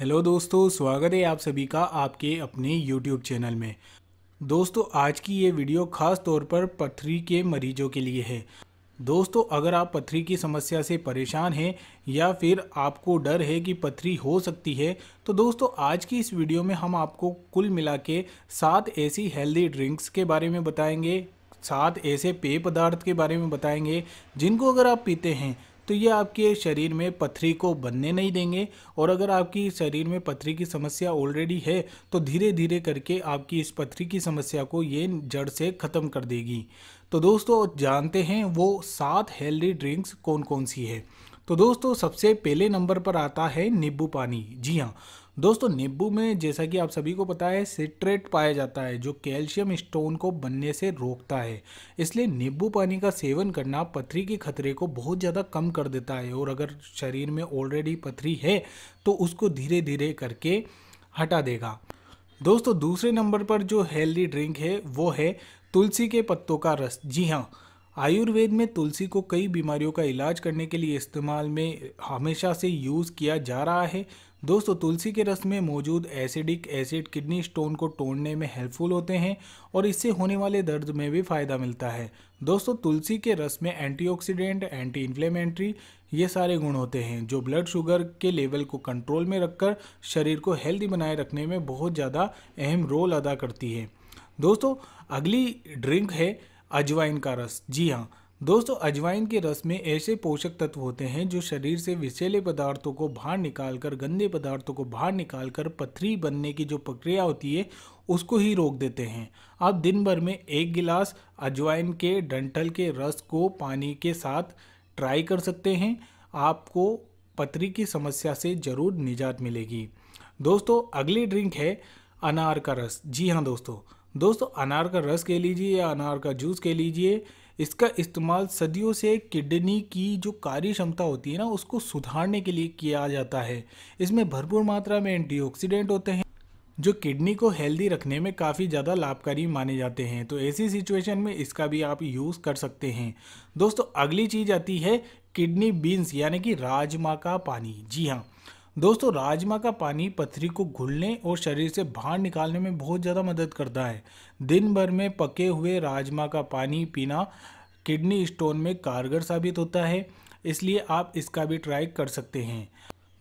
hello दोस्तों स्वागत है आप सभी का आपके अपने यूट्यूब चैनल में दोस्तों आज की ये वीडियो खास तौर पर पथरी के मरीजों के लिए है दोस्तों अगर आप पथरी की समस्या से परेशान हैं या फिर आपको डर है कि पथरी हो सकती है तो दोस्तों आज की इस वीडियो में हम आपको कुल मिला के सात ऐसी हेल्दी ड्रिंक्स के बारे में बताएंगे सात ऐसे पेय पदार्थ के बारे में बताएंगे जिनको अगर आप पीते हैं तो ये आपके शरीर में पथरी को बनने नहीं देंगे और अगर आपकी शरीर में पथरी की समस्या ऑलरेडी है तो धीरे धीरे करके आपकी इस पथरी की समस्या को ये जड़ से ख़त्म कर देगी तो दोस्तों जानते हैं वो सात हेल्दी ड्रिंक्स कौन कौन सी है तो दोस्तों सबसे पहले नंबर पर आता है नींबू पानी जी हाँ दोस्तों नींबू में जैसा कि आप सभी को पता है सिट्रेट पाया जाता है जो कैल्शियम स्टोन को बनने से रोकता है इसलिए नींबू पानी का सेवन करना पथरी के खतरे को बहुत ज़्यादा कम कर देता है और अगर शरीर में ऑलरेडी पथरी है तो उसको धीरे धीरे करके हटा देगा दोस्तों दूसरे नंबर पर जो हेल्दी ड्रिंक है वो है तुलसी के पत्तों का रस जी हाँ आयुर्वेद में तुलसी को कई बीमारियों का इलाज करने के लिए इस्तेमाल में हमेशा से यूज़ किया जा रहा है दोस्तों तुलसी के रस में मौजूद एसिडिक एसिड किडनी स्टोन को तोड़ने में हेल्पफुल होते हैं और इससे होने वाले दर्द में भी फ़ायदा मिलता है दोस्तों तुलसी के रस में एंटीऑक्सीडेंट एंटी इन्फ्लेमेंट्री ये सारे गुण होते हैं जो ब्लड शुगर के लेवल को कंट्रोल में रखकर शरीर को हेल्दी बनाए रखने में बहुत ज़्यादा अहम रोल अदा करती है दोस्तों अगली ड्रिंक है अजवाइन का रस जी हाँ दोस्तों अजवाइन के रस में ऐसे पोषक तत्व होते हैं जो शरीर से विषैले पदार्थों को बाहर निकालकर गंदे पदार्थों को बाहर निकालकर पथरी बनने की जो प्रक्रिया होती है उसको ही रोक देते हैं आप दिन भर में एक गिलास अजवाइन के डंठल के रस को पानी के साथ ट्राई कर सकते हैं आपको पथरी की समस्या से ज़रूर निजात मिलेगी दोस्तों अगली ड्रिंक है अनार का रस जी हाँ दोस्तों दोस्तों अनार का रस कह लीजिए या अनार का जूस कह लीजिए इसका इस्तेमाल सदियों से किडनी की जो कार्य क्षमता होती है ना उसको सुधारने के लिए किया जाता है इसमें भरपूर मात्रा में एंटीऑक्सीडेंट होते हैं जो किडनी को हेल्दी रखने में काफ़ी ज़्यादा लाभकारी माने जाते हैं तो ऐसी सिचुएशन में इसका भी आप यूज़ कर सकते हैं दोस्तों अगली चीज़ आती है किडनी बीन्स यानी कि राजमा का पानी जी हाँ दोस्तों राजमा का पानी पथरी को घुलने और शरीर से बाहर निकालने में बहुत ज़्यादा मदद करता है दिन भर में पके हुए राजमा का पानी पीना किडनी स्टोन में कारगर साबित होता है इसलिए आप इसका भी ट्राई कर सकते हैं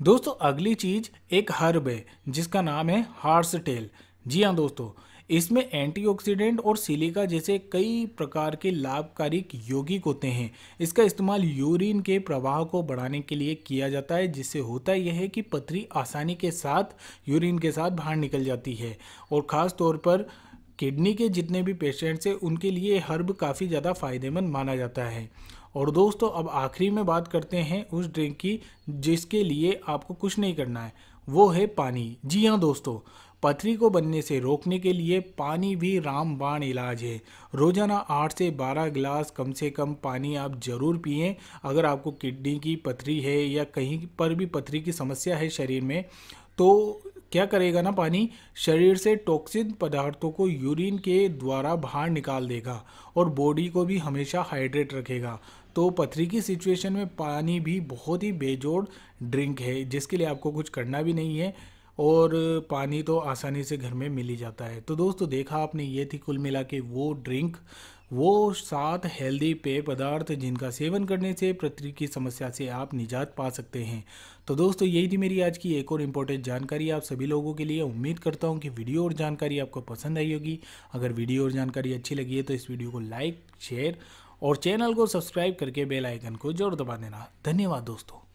दोस्तों अगली चीज़ एक हर्ब है जिसका नाम है हार्स टेल जी हाँ दोस्तों इसमें एंटीऑक्सीडेंट और सिलिका जैसे कई प्रकार के लाभकारी यौगिक होते हैं इसका इस्तेमाल यूरिन के प्रवाह को बढ़ाने के लिए किया जाता है जिससे होता यह है कि पथरी आसानी के साथ यूरिन के साथ बाहर निकल जाती है और ख़ास तौर पर किडनी के जितने भी पेशेंट्स हैं उनके लिए हर्ब काफ़ी ज़्यादा फायदेमंद माना जाता है और दोस्तों अब आखिरी में बात करते हैं उस ड्रिंक की जिसके लिए आपको कुछ नहीं करना है वो है पानी जी हाँ दोस्तों पथरी को बनने से रोकने के लिए पानी भी रामबाण इलाज है रोज़ाना आठ से बारह गिलास कम से कम पानी आप ज़रूर पिए अगर आपको किडनी की पथरी है या कहीं पर भी पथरी की समस्या है शरीर में तो क्या करेगा ना पानी शरीर से टॉक्सिन पदार्थों को यूरिन के द्वारा बाहर निकाल देगा और बॉडी को भी हमेशा हाइड्रेट रखेगा तो पथरी की सिचुएशन में पानी भी बहुत ही बेजोड़ ड्रिंक है जिसके लिए आपको कुछ करना भी नहीं है और पानी तो आसानी से घर में मिल ही जाता है तो दोस्तों देखा आपने ये थी कुल मिला के वो ड्रिंक वो सात हेल्दी पेय पदार्थ जिनका सेवन करने से पृथ्वी की समस्या से आप निजात पा सकते हैं तो दोस्तों यही थी मेरी आज की एक और इम्पोर्टेंट जानकारी आप सभी लोगों के लिए उम्मीद करता हूँ कि वीडियो और जानकारी आपको पसंद आई होगी अगर वीडियो और जानकारी अच्छी लगी है तो इस वीडियो को लाइक शेयर और चैनल को सब्सक्राइब करके बेलाइकन को जरूर दबा देना धन्यवाद दोस्तों